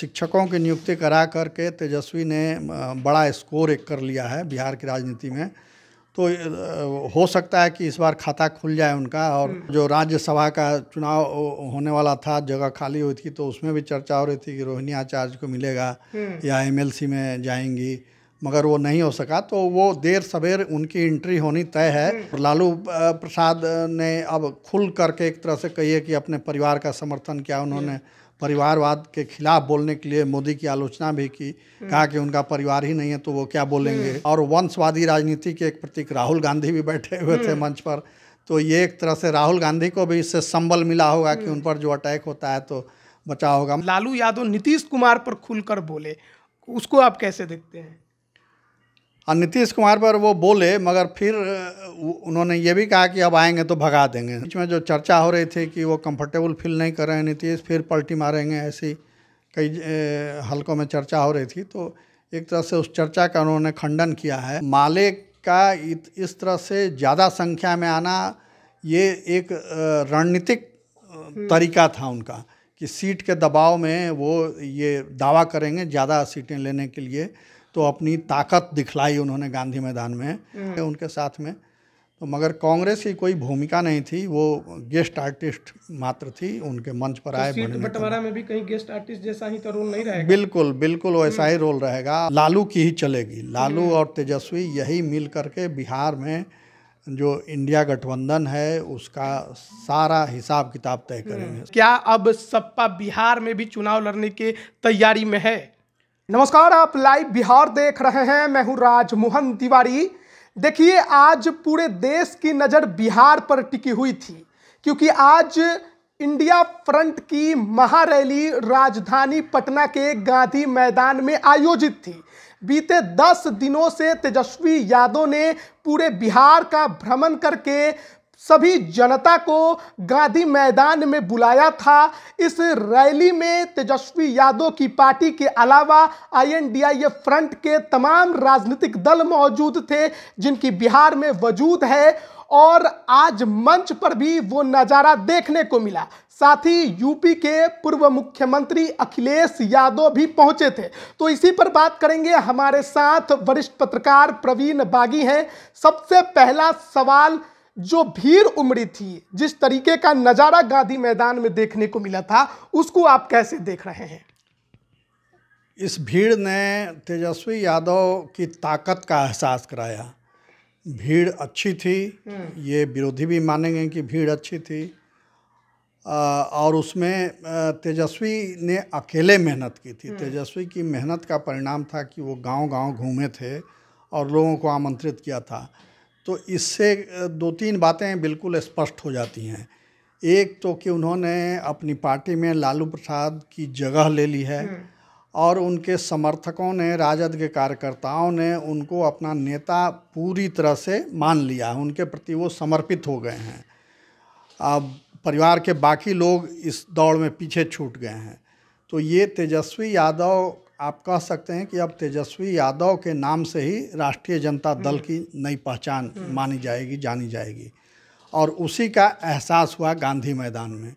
शिक्षकों की नियुक्ति करा करके तेजस्वी ने बड़ा स्कोर एक कर लिया है बिहार की राजनीति में तो हो सकता है कि इस बार खाता खुल जाए उनका और हम्म। जो राज्यसभा का चुनाव होने वाला था जगह खाली हुई थी तो उसमें भी चर्चा हो रही थी कि रोहिणी आचार्य को मिलेगा हम्म। या एमएलसी में जाएंगी मगर वो नहीं हो सका तो वो देर सवेर उनकी एंट्री होनी तय है हम्म। लालू प्रसाद ने अब खुल करके एक तरह से है कि अपने परिवार का समर्थन किया उन्होंने परिवारवाद के खिलाफ बोलने के लिए मोदी की आलोचना भी की कहा कि उनका परिवार ही नहीं है तो वो क्या बोलेंगे हम्म। और वंशवादी राजनीति के एक प्रतीक राहुल गांधी भी बैठे हुए थे हम्म। मंच पर तो ये एक तरह से राहुल गांधी को भी इससे संबल मिला होगा कि हम्म। उन पर जो अटैक होता है तो बचा होगा लालू यादव नीतीश कुमार पर खुलकर बोले उसको आप कैसे देखते हैं और हाँ, नीतीश कुमार पर वो बोले मगर फिर उन्होंने ये भी कहा कि अब आएंगे तो भगा देंगे बीच में जो चर्चा हो रही थी कि वो कंफर्टेबल फील नहीं कर रहे हैं नीतीश फिर पलटी मारेंगे ऐसी कई हलकों में चर्चा हो रही थी तो एक तरह से उस चर्चा का उन्होंने खंडन किया है माले का इस तरह से ज़्यादा संख्या में आना ये एक रणनीतिक हम्म। तरीका था उनका कि सीट के दबाव में वो ये दावा करेंगे ज़्यादा सीटें लेने के लिए तो अपनी ताकत दिखलाई उन्होंने गांधी मैदान में हम्म। उनके साथ में तो मगर कांग्रेस की कोई भूमिका नहीं थी वो गेस्ट आर्टिस्ट मात्र थी उनके मंच पर तो आए बंटवारा में भी कहीं गेस्ट आर्टिस्ट जैसा ही तो रोल नहीं रहेगा बिल्कुल बिल्कुल हम्म। वैसा ही रोल रहेगा लालू की ही चलेगी लालू हम्म। और तेजस्वी यही मिल करके बिहार में जो इंडिया गठबंधन है उसका सारा हिसाब किताब तय करेंगे क्या अब सपा बिहार में भी चुनाव लड़ने की तैयारी में है नमस्कार आप लाइव बिहार देख रहे हैं मैं हूं राजमोहन तिवारी देखिए आज पूरे देश की नज़र बिहार पर टिकी हुई थी क्योंकि आज इंडिया फ्रंट की महारैली राजधानी पटना के गांधी मैदान में आयोजित थी बीते दस दिनों से तेजस्वी यादव ने पूरे बिहार का भ्रमण करके सभी जनता को गांधी मैदान में बुलाया था इस रैली में तेजस्वी यादव की पार्टी के अलावा आईएनडीआईएफ फ्रंट के तमाम राजनीतिक दल मौजूद थे जिनकी बिहार में वजूद है और आज मंच पर भी वो नज़ारा देखने को मिला साथ ही यूपी के पूर्व मुख्यमंत्री अखिलेश यादव भी पहुंचे थे तो इसी पर बात करेंगे हमारे साथ वरिष्ठ पत्रकार प्रवीण बागी हैं सबसे पहला सवाल जो भीड़ उमड़ी थी जिस तरीके का नज़ारा गांधी मैदान में देखने को मिला था उसको आप कैसे देख रहे हैं इस भीड़ ने तेजस्वी यादव की ताकत का एहसास कराया भीड़ अच्छी थी हम्म। ये विरोधी भी मानेंगे कि भीड़ अच्छी थी और उसमें तेजस्वी ने अकेले मेहनत की थी हम्म। तेजस्वी की मेहनत का परिणाम था कि वो गांव-गांव घूमे थे और लोगों को आमंत्रित किया था तो इससे दो तीन बातें बिल्कुल स्पष्ट हो जाती हैं एक तो कि उन्होंने अपनी पार्टी में लालू प्रसाद की जगह ले ली है हम्म। और उनके समर्थकों ने राजद के कार्यकर्ताओं ने उनको अपना नेता पूरी तरह से मान लिया उनके प्रति वो समर्पित हो गए हैं अब परिवार के बाकी लोग इस दौड़ में पीछे छूट गए हैं तो ये तेजस्वी यादव आप कह सकते हैं कि अब तेजस्वी यादव के नाम से ही राष्ट्रीय जनता हम्म। दल की नई पहचान हम्म। मानी जाएगी जानी जाएगी और उसी का एहसास हुआ गांधी मैदान में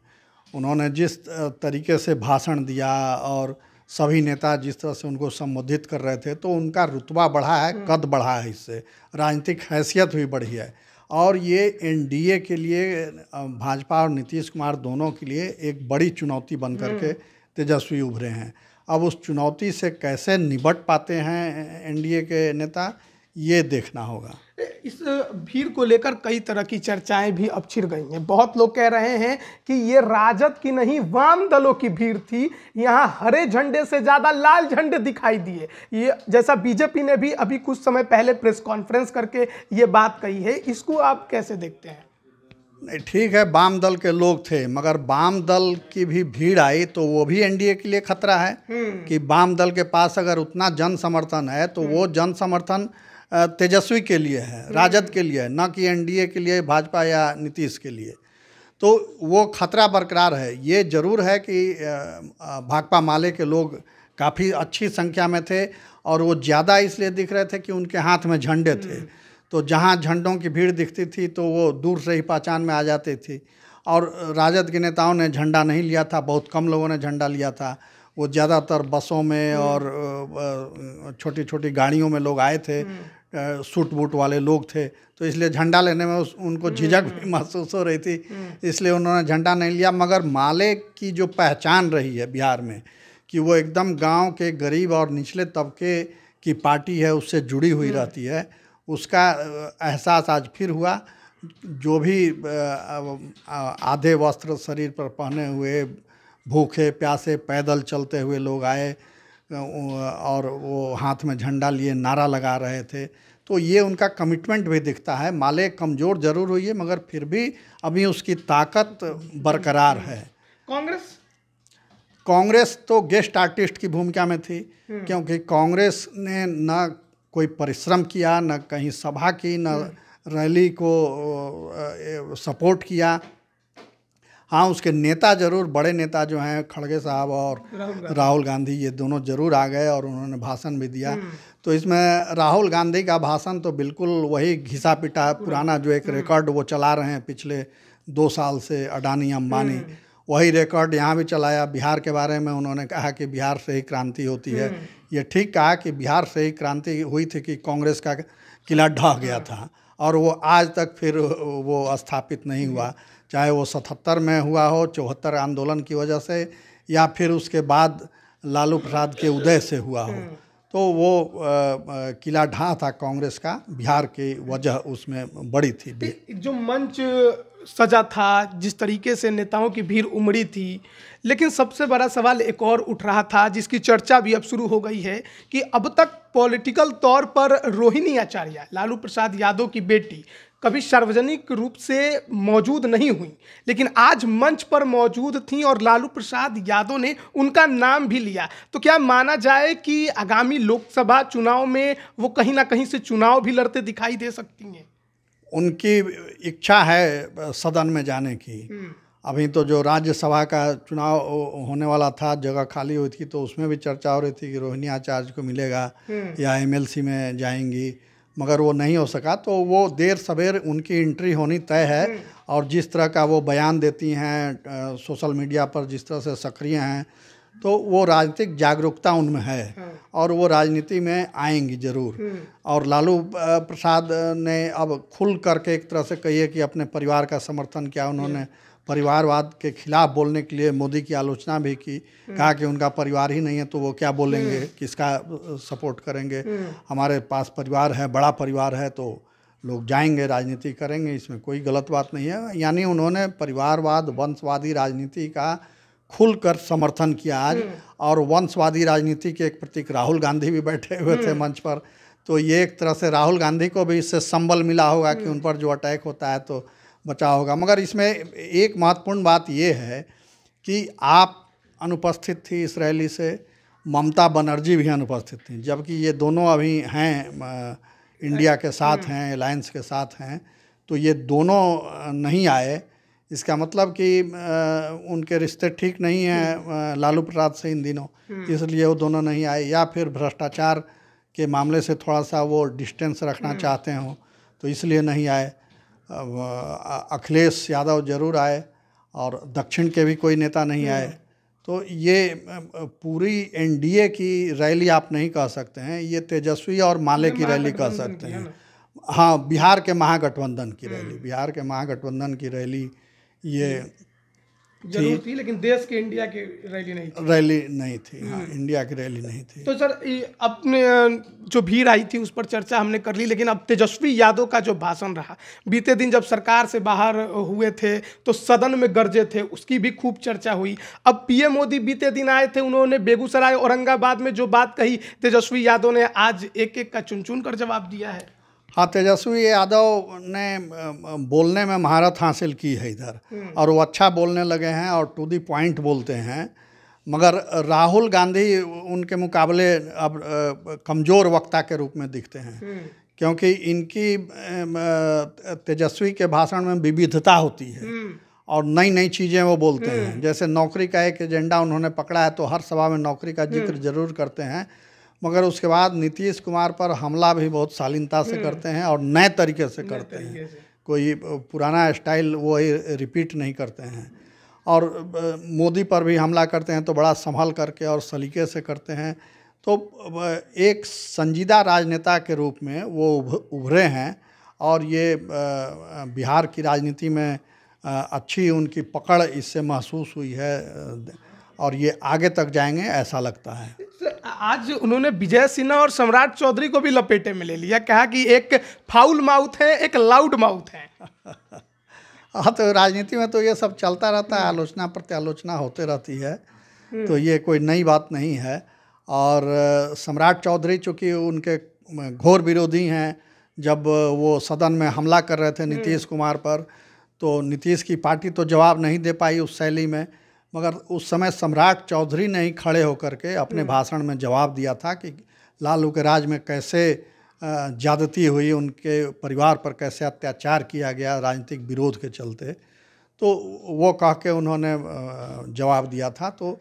उन्होंने जिस तरीके से भाषण दिया और सभी नेता जिस तरह से उनको संबोधित कर रहे थे तो उनका रुतबा बढ़ा है हम्म। कद बढ़ा है इससे राजनीतिक हैसियत भी बढ़ी है और ये एनडीए के लिए भाजपा और नीतीश कुमार दोनों के लिए एक बड़ी चुनौती बन करके तेजस्वी उभरे हैं अब उस चुनौती से कैसे निबट पाते हैं एनडीए के नेता ये देखना होगा इस भीड़ को लेकर कई तरह की चर्चाएं भी अब छिड़ गई हैं बहुत लोग कह रहे हैं कि ये राजद की नहीं वाम दलों की भीड़ थी यहाँ हरे झंडे से ज़्यादा लाल झंडे दिखाई दिए ये जैसा बीजेपी ने भी अभी कुछ समय पहले प्रेस कॉन्फ्रेंस करके ये बात कही है इसको आप कैसे देखते हैं नहीं ठीक है वाम दल के लोग थे मगर वाम दल की भी भीड़ आई तो वो भी एनडीए के लिए खतरा है हम्म। कि वाम दल के पास अगर उतना जन समर्थन है तो वो हम्म। जन समर्थन तेजस्वी के लिए है हम्म। राजद के लिए है न कि एनडीए के लिए भाजपा या नीतीश के लिए तो वो खतरा बरकरार है ये ज़रूर है कि भाकपा माले के लोग काफ़ी अच्छी संख्या में थे और वो ज़्यादा इसलिए दिख रहे थे कि उनके हाथ में झंडे थे तो जहाँ झंडों की भीड़ दिखती थी तो वो दूर से ही पहचान में आ जाती थी और राजद के नेताओं ने झंडा नहीं लिया था बहुत कम लोगों ने झंडा लिया था वो ज़्यादातर बसों में हम्म। और छोटी छोटी गाड़ियों में लोग आए थे हम्म। सूट बूट वाले लोग थे तो इसलिए झंडा लेने में उस उनको हम्म, झिझक भी महसूस हो रही थी इसलिए उन्होंने झंडा नहीं लिया मगर माले की जो पहचान रही है बिहार में कि वो एकदम गांव के गरीब और निचले तबके की पार्टी है उससे जुड़ी हुई रहती है उसका एहसास आज फिर हुआ जो भी आधे वस्त्र शरीर पर पहने हुए भूखे प्यासे पैदल चलते हुए लोग आए और वो हाथ में झंडा लिए नारा लगा रहे थे तो ये उनका कमिटमेंट भी दिखता है माले कमज़ोर जरूर हुई है मगर फिर भी अभी उसकी ताकत बरकरार है कांग्रेस कांग्रेस तो गेस्ट आर्टिस्ट की भूमिका में थी हम्म। क्योंकि कांग्रेस ने न कोई परिश्रम किया न कहीं सभा की न हम्म। रैली को सपोर्ट किया हाँ उसके नेता जरूर बड़े नेता जो हैं खड़गे साहब और राहुल गांधी ये दोनों जरूर आ गए और उन्होंने भाषण भी दिया हम्म। तो इसमें राहुल गांधी का भाषण तो बिल्कुल वही घिसा पिटा पुराना जो एक रिकॉर्ड हम्म। वो चला रहे हैं पिछले दो साल से अडानी अम्बानी वही रिकॉर्ड यहाँ भी चलाया बिहार के बारे में उन्होंने कहा कि बिहार से ही क्रांति होती है ये ठीक कहा कि बिहार से ही क्रांति हुई थी कि कांग्रेस का किला ढह गया हाँ। था और वो आज तक फिर वो स्थापित नहीं हुआ चाहे वो सतहत्तर में हुआ हो चौहत्तर आंदोलन की वजह से या फिर उसके बाद लालू प्रसाद के उदय से हुआ हो हाँ। तो वो किला ढहा था कांग्रेस का बिहार की वजह उसमें बड़ी थी जो मंच सजा था जिस तरीके से नेताओं की भीड़ उमड़ी थी लेकिन सबसे बड़ा सवाल एक और उठ रहा था जिसकी चर्चा भी अब शुरू हो गई है कि अब तक पॉलिटिकल तौर पर रोहिणी आचार्य लालू प्रसाद यादव की बेटी कभी सार्वजनिक रूप से मौजूद नहीं हुई लेकिन आज मंच पर मौजूद थीं और लालू प्रसाद यादव ने उनका नाम भी लिया तो क्या माना जाए कि आगामी लोकसभा चुनाव में वो कहीं ना कहीं से चुनाव भी लड़ते दिखाई दे सकती हैं उनकी इच्छा है सदन में जाने की हम्म। अभी तो जो राज्यसभा का चुनाव होने वाला था जगह खाली हुई थी तो उसमें भी चर्चा हो रही थी कि रोहिणी आचार्य को मिलेगा हम्म। या एमएलसी में जाएंगी मगर वो नहीं हो सका तो वो देर सवेर उनकी एंट्री होनी तय है हम्म। और जिस तरह का वो बयान देती हैं सोशल मीडिया पर जिस तरह से सक्रिय हैं तो वो राजनीतिक जागरूकता उनमें है हाँ। और वो राजनीति में आएंगी ज़रूर हाँ। और लालू प्रसाद ने अब खुल करके एक तरह से कही है कि अपने परिवार का समर्थन किया उन्होंने हाँ। परिवारवाद के खिलाफ बोलने के लिए मोदी की आलोचना भी की कहा कि उनका परिवार ही नहीं है तो वो क्या बोलेंगे किसका सपोर्ट करेंगे हमारे पास परिवार है बड़ा परिवार है तो लोग जाएंगे राजनीति करेंगे इसमें कोई गलत बात नहीं है यानी उन्होंने परिवारवाद वंशवादी राजनीति का खुलकर समर्थन किया आज हम्म। और वंशवादी राजनीति के एक प्रतीक राहुल गांधी भी बैठे हुए थे हम्म। मंच पर तो ये एक तरह से राहुल गांधी को भी इससे संबल मिला होगा कि हम्म। उन पर जो अटैक होता है तो बचा होगा मगर इसमें एक महत्वपूर्ण बात ये है कि आप अनुपस्थित थी इस रैली से ममता बनर्जी भी अनुपस्थित थी जबकि ये दोनों अभी हैं इंडिया के साथ हैं अलायंस के साथ हैं तो ये दोनों नहीं आए इसका मतलब कि उनके रिश्ते ठीक नहीं हैं लालू प्रसाद से इन दिनों हम्म। इसलिए वो दोनों नहीं आए या फिर भ्रष्टाचार के मामले से थोड़ा सा वो डिस्टेंस रखना हम्म। चाहते हों तो इसलिए नहीं आए अखिलेश यादव जरूर आए और दक्षिण के भी कोई नेता नहीं आए हम्म। तो ये पूरी एनडीए की रैली आप नहीं कह सकते हैं ये तेजस्वी और माले की रैली कह सकते हैं हाँ बिहार के महागठबंधन की रैली बिहार के महागठबंधन की रैली ये जरूर थी लेकिन देश के इंडिया की रैली नहीं थी रैली नहीं थी हाँ हम्म। इंडिया की रैली नहीं थी तो सर अपने जो भीड़ आई थी उस पर चर्चा हमने कर ली लेकिन अब तेजस्वी यादव का जो भाषण रहा बीते दिन जब सरकार से बाहर हुए थे तो सदन में गर्जे थे उसकी भी खूब चर्चा हुई अब पीएम मोदी बीते दिन आए थे उन्होंने बेगूसराय औरंगाबाद में जो बात कही तेजस्वी यादव ने आज एक एक का चुन चुन कर जवाब दिया है हाँ तेजस्वी यादव ने बोलने में महारत हासिल की है इधर हम्म। और वो अच्छा बोलने लगे हैं और टू दी पॉइंट बोलते हैं मगर राहुल गांधी उनके मुकाबले अब कमज़ोर वक्ता के रूप में दिखते हैं हम्म। क्योंकि इनकी तेजस्वी के भाषण में विविधता होती है हम्म। और नई नई चीज़ें वो बोलते हैं जैसे नौकरी का एक एजेंडा उन्होंने पकड़ा है तो हर सभा में नौकरी का जिक्र जरूर करते हैं मगर उसके बाद नीतीश कुमार पर हमला भी बहुत शालीनता से हम्म। करते हैं और नए तरीके से करते हैं से। कोई पुराना स्टाइल वो रिपीट नहीं करते हैं और मोदी पर भी हमला करते हैं तो बड़ा संभल करके और सलीके से करते हैं तो एक संजीदा राजनेता के रूप में वो उभरे हैं और ये बिहार की राजनीति में अच्छी उनकी पकड़ इससे महसूस हुई है और ये आगे तक जाएंगे ऐसा लगता है आज उन्होंने विजय सिन्हा और सम्राट चौधरी को भी लपेटे में ले लिया कहा कि एक फाउल माउथ है एक लाउड माउथ है हाँ तो राजनीति में तो ये सब चलता रहता है आलोचना प्रत्यालोचना होते रहती है हम्म। तो ये कोई नई बात नहीं है और सम्राट चौधरी चूँकि उनके घोर विरोधी हैं जब वो सदन में हमला कर रहे थे हम्म। नीतीश कुमार पर तो नीतीश की पार्टी तो जवाब नहीं दे पाई उस शैली में मगर उस समय सम्राट चौधरी ने ही खड़े होकर के अपने हम्म। भाषण में जवाब दिया था कि लालू के राज में कैसे ज़्यादती हुई उनके परिवार पर कैसे अत्याचार किया गया राजनीतिक विरोध के चलते तो वो कह के उन्होंने जवाब दिया था तो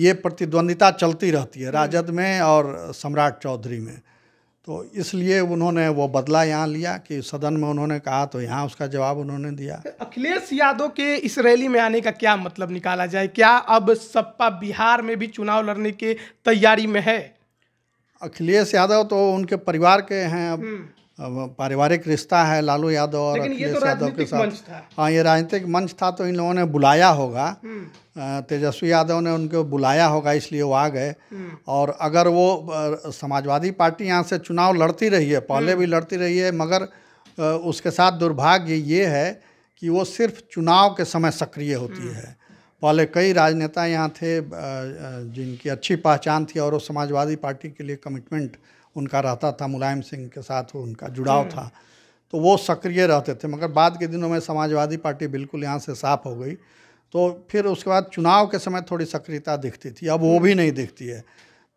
ये प्रतिद्वंदिता चलती रहती है हम्म। राजद में और सम्राट चौधरी में तो इसलिए उन्होंने वो बदला यहाँ लिया कि सदन में उन्होंने कहा तो यहाँ उसका जवाब उन्होंने दिया अखिलेश यादव के इस रैली में आने का क्या मतलब निकाला जाए क्या अब सपा बिहार में भी चुनाव लड़ने के तैयारी में है अखिलेश यादव तो उनके परिवार के हैं अब हम्म। पारिवारिक रिश्ता है लालू यादव और अखिलेश तो यादव के साथ हाँ ये राजनीतिक मंच था तो इन लोगों ने बुलाया होगा हम्म। तेजस्वी यादव ने उनको बुलाया होगा इसलिए वो आ गए हम्म। और अगर वो समाजवादी पार्टी यहाँ से चुनाव लड़ती रही है पहले हम्म। भी लड़ती रही है मगर उसके साथ दुर्भाग्य ये है कि वो सिर्फ चुनाव के समय सक्रिय होती है पहले कई राजनेता यहाँ थे जिनकी अच्छी पहचान थी और वो समाजवादी पार्टी के लिए कमिटमेंट उनका रहता था मुलायम सिंह के साथ उनका जुड़ाव हम्म। था तो वो सक्रिय रहते थे मगर बाद के दिनों में समाजवादी पार्टी बिल्कुल यहाँ से साफ हो गई तो फिर उसके बाद चुनाव के समय थोड़ी सक्रियता दिखती थी अब वो हम्म। भी नहीं दिखती है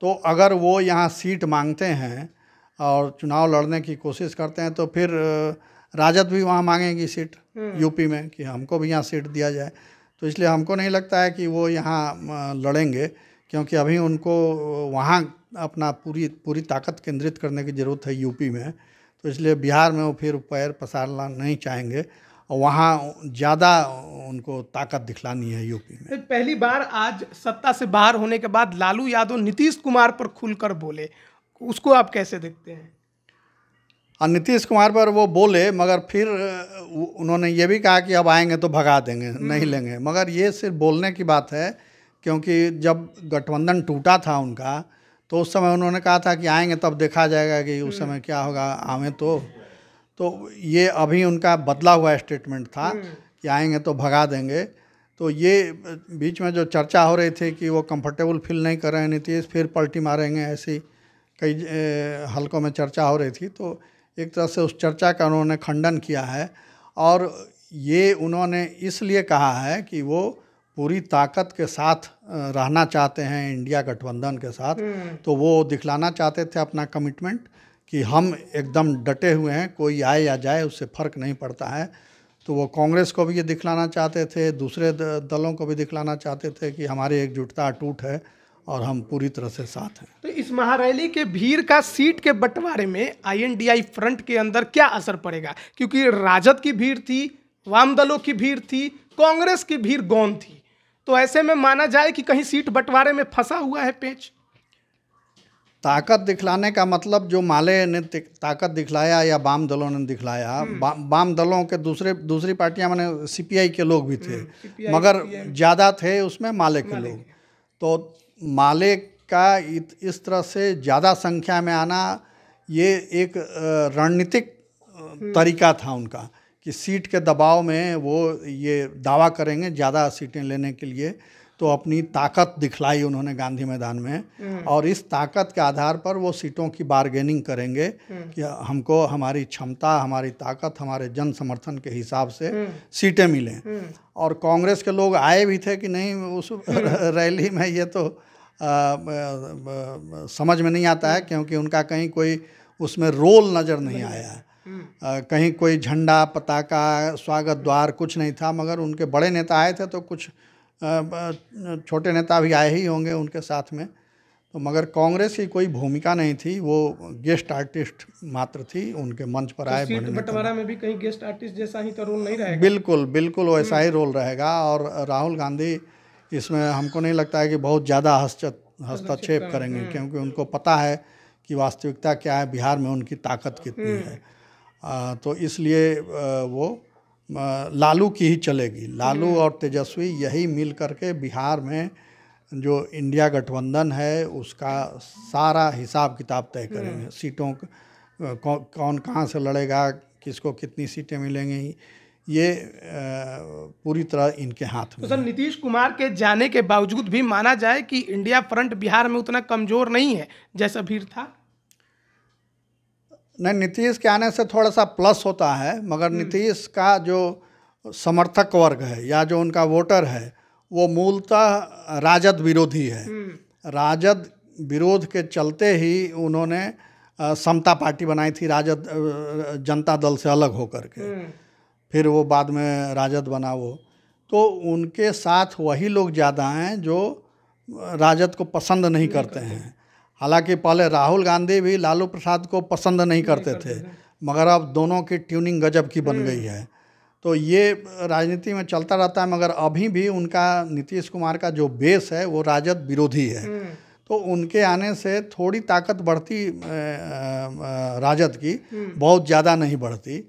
तो अगर वो यहाँ सीट मांगते हैं और चुनाव लड़ने की कोशिश करते हैं तो फिर राजद भी वहाँ मांगेगी सीट हम्म। यूपी में कि हमको भी यहाँ सीट दिया जाए तो इसलिए हमको नहीं लगता है कि वो यहाँ लड़ेंगे क्योंकि अभी उनको वहाँ अपना पूरी पूरी ताकत केंद्रित करने की ज़रूरत है यूपी में तो इसलिए बिहार में वो फिर पैर पसारना नहीं चाहेंगे और वहाँ ज़्यादा उनको ताकत दिखलानी है यूपी में पहली बार आज सत्ता से बाहर होने के बाद लालू यादव नीतीश कुमार पर खुलकर बोले उसको आप कैसे देखते हैं और हाँ, नीतीश कुमार पर वो बोले मगर फिर उन्होंने ये भी कहा कि अब आएंगे तो भगा देंगे हम्म। नहीं लेंगे मगर ये सिर्फ बोलने की बात है क्योंकि जब गठबंधन टूटा था उनका तो उस समय उन्होंने कहा था कि आएंगे तब देखा जाएगा कि उस हम्म। समय क्या होगा आवें तो तो ये अभी उनका बदला हुआ स्टेटमेंट था हम्म। कि आएंगे तो भगा देंगे तो ये बीच में जो चर्चा हो रही थी कि वो कंफर्टेबल फील नहीं कर रहे हैं नीतीश फिर पलटी मारेंगे ऐसी कई हलकों में चर्चा हो रही थी तो एक तरह से उस चर्चा का उन्होंने खंडन किया है और ये उन्होंने इसलिए कहा है कि वो पूरी ताकत के साथ रहना चाहते हैं इंडिया गठबंधन के साथ हम्म। तो वो दिखलाना चाहते थे अपना कमिटमेंट कि हम एकदम डटे हुए हैं कोई आए या जाए उससे फ़र्क नहीं पड़ता है तो वो कांग्रेस को भी ये दिखलाना चाहते थे दूसरे दलों को भी दिखलाना चाहते थे कि हमारी एकजुटता अटूट है और हम पूरी तरह से साथ हैं तो इस महारैली के भीड़ का सीट के बंटवारे में आईएनडीआई फ्रंट के अंदर क्या असर पड़ेगा क्योंकि राजद की भीड़ थी वाम दलों की भीड़ थी कांग्रेस की भीड़ गौन थी तो ऐसे में माना जाए कि कहीं सीट बंटवारे में फंसा हुआ है पेच ताकत दिखलाने का मतलब जो माले ने ताकत दिखलाया या वाम दलों ने दिखलाया वाम हम्म। दलों के दूसरे दूसरी पार्टियां मैंने सीपीआई के लोग भी थे हम्म, मगर ज़्यादा थे उसमें माले के लोग तो माले का इस तरह से ज़्यादा संख्या में आना ये एक रणनीतिक हम्म। तरीका था उनका कि सीट के दबाव में वो ये दावा करेंगे ज़्यादा सीटें लेने के लिए तो अपनी ताकत दिखलाई उन्होंने गांधी मैदान में हम्म। और इस ताकत के आधार पर वो सीटों की बारगेनिंग करेंगे हम्म। कि हमको हमारी क्षमता हमारी ताकत हमारे जन समर्थन के हिसाब से हम्म। सीटें मिलें और कांग्रेस के लोग आए भी थे कि नहीं उस रैली में ये तो आ, आ, आ, समझ में नहीं आता है क्योंकि उनका कहीं कोई उसमें रोल नज़र नहीं आया है हम्म। कहीं कोई झंडा पताका स्वागत द्वार कुछ नहीं था मगर उनके बड़े नेता आए थे तो कुछ छोटे नेता भी आए ही होंगे उनके साथ में तो मगर कांग्रेस की कोई भूमिका नहीं थी वो गेस्ट आर्टिस्ट मात्र थी उनके मंच पर तो आए सीट बंटवारा में भी कहीं गेस्ट आर्टिस्ट जैसा ही तो रोल नहीं रहेगा बिल्कुल बिल्कुल हम्म। वैसा ही रोल रहेगा और राहुल गांधी इसमें हमको नहीं लगता है कि बहुत ज़्यादा हस्तक्षेप हस्तक्षेप करेंगे हाँ। क्योंकि उनको पता है कि वास्तविकता क्या है बिहार में उनकी ताकत कितनी हम्म। है तो इसलिए वो लालू की ही चलेगी लालू हम्म। और तेजस्वी यही मिल करके बिहार में जो इंडिया गठबंधन है उसका सारा हिसाब किताब तय हम्म। करेंगे सीटों कौन कहाँ से लड़ेगा किसको कितनी सीटें मिलेंगी ये पूरी तरह इनके हाथ में तो सर नीतीश कुमार के जाने के बावजूद भी माना जाए कि इंडिया फ्रंट बिहार में उतना कमज़ोर नहीं है जैसा भीड़ था नहीं नीतीश के आने से थोड़ा सा प्लस होता है मगर हम्म। नीतीश का जो समर्थक वर्ग है या जो उनका वोटर है वो मूलतः राजद विरोधी है हम्म। राजद विरोध के चलते ही उन्होंने समता पार्टी बनाई थी राजद जनता दल से अलग होकर के हम्म। फिर वो बाद में राजद बना वो तो उनके साथ वही लोग ज़्यादा हैं जो राजद को पसंद नहीं करते हैं हालांकि पहले राहुल गांधी भी लालू प्रसाद को पसंद नहीं करते थे मगर अब दोनों की ट्यूनिंग गजब की बन गई है तो ये राजनीति में चलता रहता है मगर अभी भी उनका नीतीश कुमार का जो बेस है वो राजद विरोधी है हम्म। तो उनके आने से थोड़ी ताकत बढ़ती राजद की हम्म। बहुत ज़्यादा नहीं बढ़ती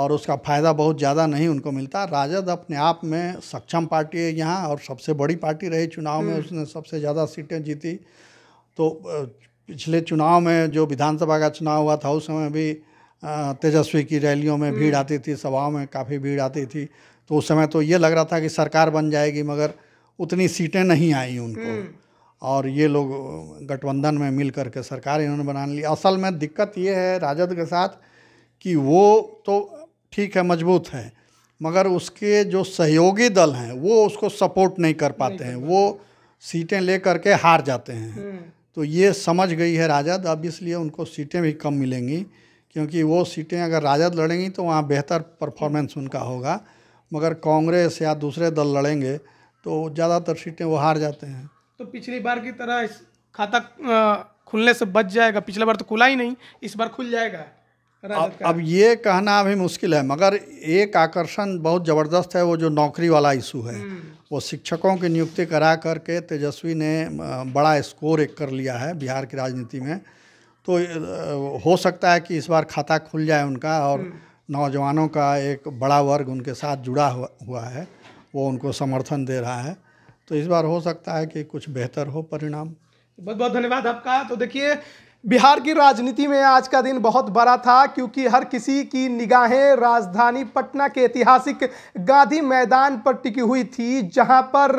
और उसका फ़ायदा बहुत ज़्यादा नहीं उनको मिलता राजद अपने आप में सक्षम पार्टी है यहाँ और सबसे बड़ी पार्टी रही चुनाव में हम्म। उसने सबसे ज़्यादा सीटें जीती तो पिछले चुनाव में जो विधानसभा का चुनाव हुआ था उस समय भी तेजस्वी की रैलियों में भीड़ हम्म। आती थी सभाओं में काफ़ी भीड़ आती थी तो उस समय तो ये लग रहा था कि सरकार बन जाएगी मगर उतनी सीटें नहीं आई उनको हम्म। और ये लोग गठबंधन में मिल करके सरकार इन्होंने बना ली असल में दिक्कत ये है राजद के साथ कि वो तो ठीक है मजबूत है मगर उसके जो सहयोगी दल हैं वो उसको सपोर्ट नहीं कर पाते नहीं हैं वो सीटें ले करके हार जाते हैं हम्म। तो ये समझ गई है राजद अब इसलिए उनको सीटें भी कम मिलेंगी क्योंकि वो सीटें अगर राजद लड़ेंगी तो वहाँ बेहतर परफॉर्मेंस उनका होगा मगर कांग्रेस या दूसरे दल लड़ेंगे तो ज़्यादातर सीटें वो हार जाते हैं तो पिछली बार की तरह इस खाता खुलने से बच जाएगा पिछले बार तो खुला ही नहीं इस बार खुल जाएगा अब अब ये कहना अभी मुश्किल है मगर एक आकर्षण बहुत ज़बरदस्त है वो जो नौकरी वाला इशू है हम्म। वो शिक्षकों की नियुक्ति करा करके तेजस्वी ने बड़ा स्कोर एक कर लिया है बिहार की राजनीति में तो हो सकता है कि इस बार खाता खुल जाए उनका और हम्म। नौजवानों का एक बड़ा वर्ग उनके साथ जुड़ा हुआ है वो उनको समर्थन दे रहा है तो इस बार हो सकता है कि कुछ बेहतर हो परिणाम बहुत बहुत धन्यवाद आपका तो देखिए बिहार की राजनीति में आज का दिन बहुत बड़ा था क्योंकि हर किसी की निगाहें राजधानी पटना के ऐतिहासिक गांधी मैदान पर टिकी हुई थी जहां पर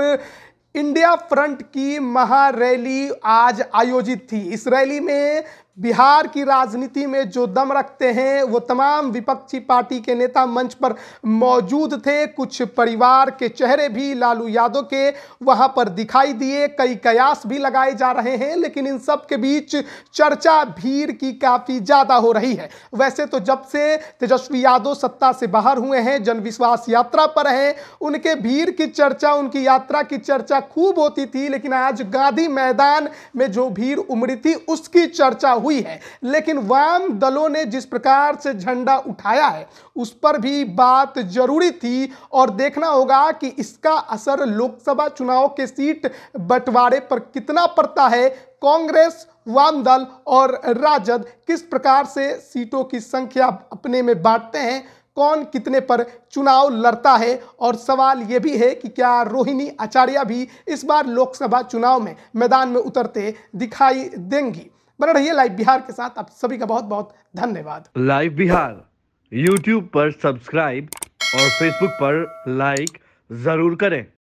इंडिया फ्रंट की महारैली आज आयोजित थी इस रैली में बिहार की राजनीति में जो दम रखते हैं वो तमाम विपक्षी पार्टी के नेता मंच पर मौजूद थे कुछ परिवार के चेहरे भी लालू यादव के वहां पर दिखाई दिए कई कयास भी लगाए जा रहे हैं लेकिन इन सब के बीच चर्चा भीड़ की काफ़ी ज़्यादा हो रही है वैसे तो जब से तेजस्वी यादव सत्ता से बाहर हुए हैं जनविश्वास यात्रा पर हैं उनके भीड़ की चर्चा उनकी यात्रा की चर्चा खूब होती थी लेकिन आज गांधी मैदान में जो भीड़ उमड़ी थी उसकी चर्चा हुई हुई है लेकिन वाम दलों ने जिस प्रकार से झंडा उठाया है उस पर भी बात जरूरी थी और देखना होगा कि इसका असर लोकसभा चुनाव के सीट बंटवारे पर कितना पड़ता है कांग्रेस वाम दल और राजद किस प्रकार से सीटों की संख्या अपने में बांटते हैं कौन कितने पर चुनाव लड़ता है और सवाल ये भी है कि क्या रोहिणी आचार्य भी इस बार लोकसभा चुनाव में मैदान में उतरते दिखाई देंगी बने रहिए लाइव बिहार के साथ आप सभी का बहुत बहुत धन्यवाद लाइव बिहार यूट्यूब पर सब्सक्राइब और फेसबुक पर लाइक जरूर करें